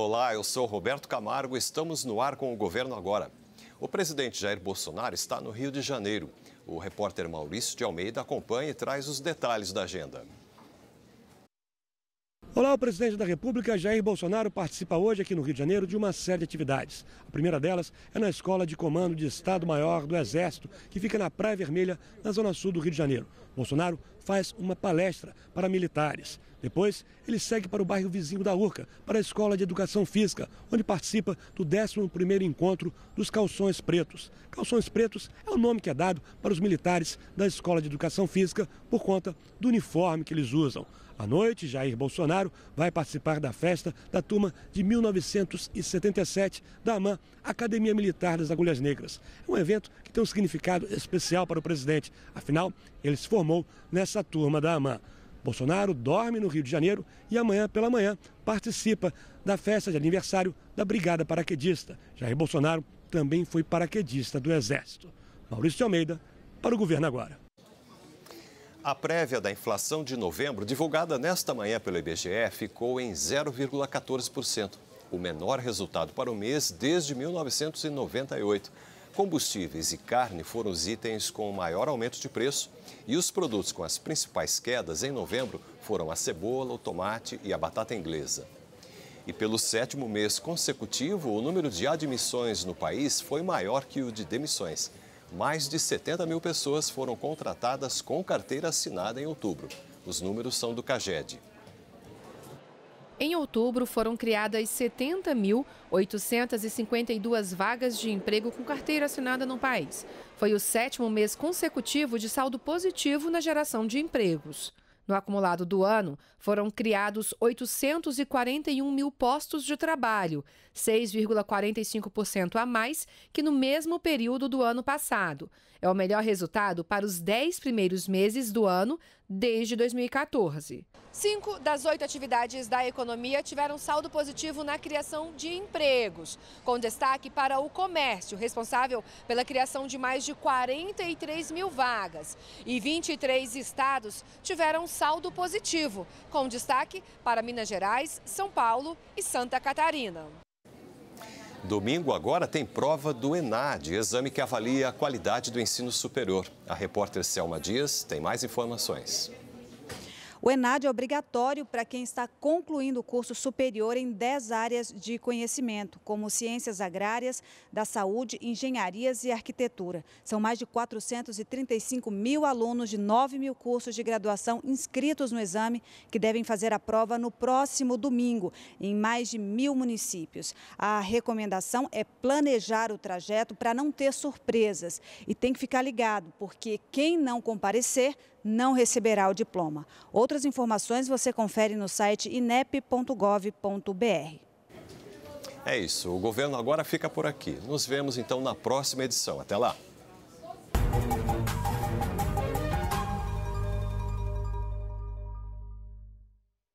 Olá, eu sou Roberto Camargo. Estamos no ar com o governo agora. O presidente Jair Bolsonaro está no Rio de Janeiro. O repórter Maurício de Almeida acompanha e traz os detalhes da agenda. Olá, o presidente da República, Jair Bolsonaro, participa hoje aqui no Rio de Janeiro de uma série de atividades. A primeira delas é na Escola de Comando de Estado-Maior do Exército, que fica na Praia Vermelha, na zona sul do Rio de Janeiro. Bolsonaro faz uma palestra para militares. Depois, ele segue para o bairro vizinho da Urca, para a Escola de Educação Física, onde participa do 11º encontro dos Calções Pretos. Calções Pretos é o nome que é dado para os militares da Escola de Educação Física por conta do uniforme que eles usam. À noite, Jair Bolsonaro vai participar da festa da turma de 1977 da AMAN, Academia Militar das Agulhas Negras. É um evento que tem um significado especial para o presidente, afinal, ele se formou nessa turma da AMAN. Bolsonaro dorme no Rio de Janeiro e amanhã pela manhã participa da festa de aniversário da Brigada Paraquedista. Jair Bolsonaro também foi paraquedista do Exército. Maurício de Almeida, para o governo agora. A prévia da inflação de novembro, divulgada nesta manhã pelo IBGE, ficou em 0,14%, o menor resultado para o mês desde 1998. Combustíveis e carne foram os itens com o maior aumento de preço e os produtos com as principais quedas em novembro foram a cebola, o tomate e a batata inglesa. E pelo sétimo mês consecutivo, o número de admissões no país foi maior que o de demissões mais de 70 mil pessoas foram contratadas com carteira assinada em outubro. Os números são do CAGED. Em outubro, foram criadas 70.852 vagas de emprego com carteira assinada no país. Foi o sétimo mês consecutivo de saldo positivo na geração de empregos. No acumulado do ano, foram criados 841 mil postos de trabalho, 6,45% a mais que no mesmo período do ano passado. É o melhor resultado para os 10 primeiros meses do ano desde 2014. Cinco das oito atividades da economia tiveram saldo positivo na criação de empregos, com destaque para o comércio, responsável pela criação de mais de 43 mil vagas. E 23 estados tiveram saldo positivo, com destaque para Minas Gerais, São Paulo e Santa Catarina. Domingo agora tem prova do ENAD, exame que avalia a qualidade do ensino superior. A repórter Selma Dias tem mais informações. O ENAD é obrigatório para quem está concluindo o curso superior em 10 áreas de conhecimento, como ciências agrárias, da saúde, engenharias e arquitetura. São mais de 435 mil alunos de 9 mil cursos de graduação inscritos no exame, que devem fazer a prova no próximo domingo, em mais de mil municípios. A recomendação é planejar o trajeto para não ter surpresas. E tem que ficar ligado, porque quem não comparecer não receberá o diploma. Outras informações você confere no site inep.gov.br. É isso. O governo agora fica por aqui. Nos vemos então na próxima edição. Até lá.